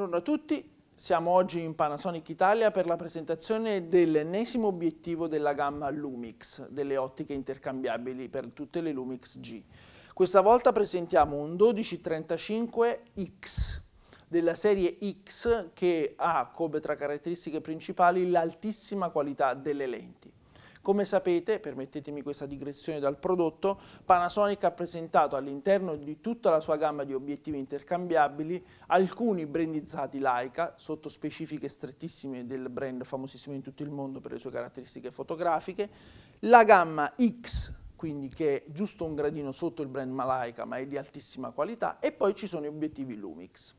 Buongiorno a tutti, siamo oggi in Panasonic Italia per la presentazione dell'ennesimo obiettivo della gamma Lumix, delle ottiche intercambiabili per tutte le Lumix G. Questa volta presentiamo un 1235X della serie X che ha come tra caratteristiche principali l'altissima qualità delle lenti. Come sapete, permettetemi questa digressione dal prodotto, Panasonic ha presentato all'interno di tutta la sua gamma di obiettivi intercambiabili alcuni brandizzati Leica, sotto specifiche strettissime del brand famosissimo in tutto il mondo per le sue caratteristiche fotografiche, la gamma X quindi che è giusto un gradino sotto il brand Malaika ma è di altissima qualità e poi ci sono gli obiettivi Lumix.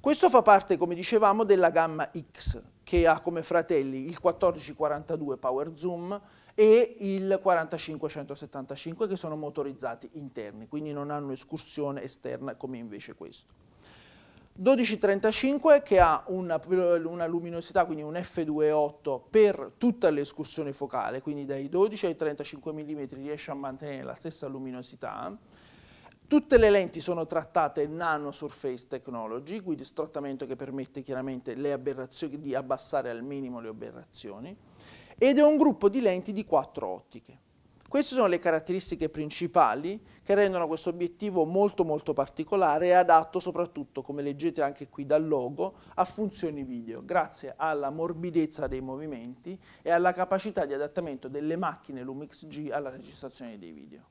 Questo fa parte, come dicevamo, della gamma X, che ha come fratelli il 1442 Power Zoom e il 4575 che sono motorizzati interni, quindi non hanno escursione esterna come invece questo. 1235 che ha una, una luminosità, quindi un F2.8 per tutta l'escursione focale, quindi dai 12 ai 35 mm riesce a mantenere la stessa luminosità Tutte le lenti sono trattate nano surface technology, quindi il che permette chiaramente di abbassare al minimo le aberrazioni, ed è un gruppo di lenti di quattro ottiche. Queste sono le caratteristiche principali che rendono questo obiettivo molto molto particolare e adatto soprattutto, come leggete anche qui dal logo, a funzioni video, grazie alla morbidezza dei movimenti e alla capacità di adattamento delle macchine Lumix G alla registrazione dei video.